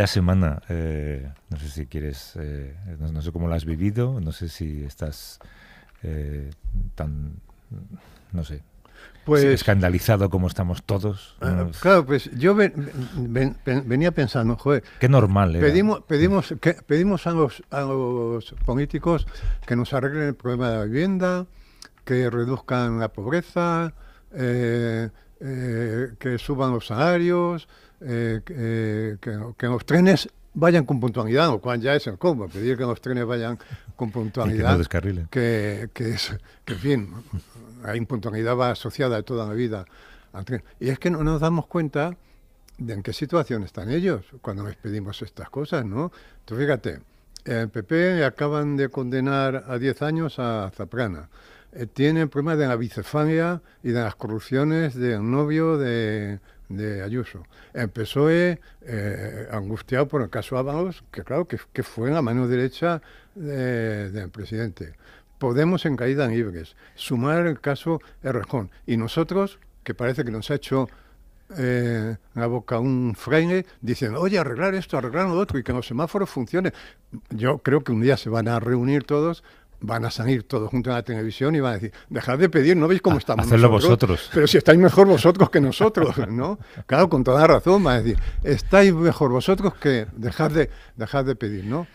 La semana, eh, no sé si quieres, eh, no, sé cómo la has vivido, no sé si estás eh, tan, no sé, pues, escandalizado como estamos todos. Ah, claro, pues yo venía pensando, joder. Qué normal, Pedimos, pedimos, que, pedimos a, los, a los políticos que nos arreglen el problema de la vivienda, que reduzcan la pobreza, eh, eh, que suban los salarios, eh, eh, que, que, los trenes vayan con puntualidad, lo cual ya es el combo, pedir que los trenes vayan con puntualidad. que no que, que, en fin, la impuntualidad va asociada toda la vida al tren. Y es que no nos damos cuenta de en qué situación están ellos cuando les pedimos estas cosas, ¿no? Entonces, fíjate, el PP acaban de condenar a 10 años a Zaprana. Eh, tiene el problema de la bicefalia y de las corrupciones del novio de, Ayuso. Empezó eh, angustiado por el caso Ábalos, que claro, que, fue en la mano derecha del presidente. Podemos en caída libres, sumar el caso Errejón. Y nosotros, que parece que nos ha hecho eh, la boca un fraile diciendo, oye, arreglar esto, arreglar lo otro y que los semáforos funcionen. Yo creo que un día se van a reunir todos van a salir todos juntos a la televisión y van a decir, dejad de pedir, ¿no veis cómo estamos? Hacedlo vosotros. Pero si estáis mejor vosotros que nosotros, ¿no? Claro, con toda razón, van a decir, estáis mejor vosotros que dejad de, dejad de pedir, ¿no?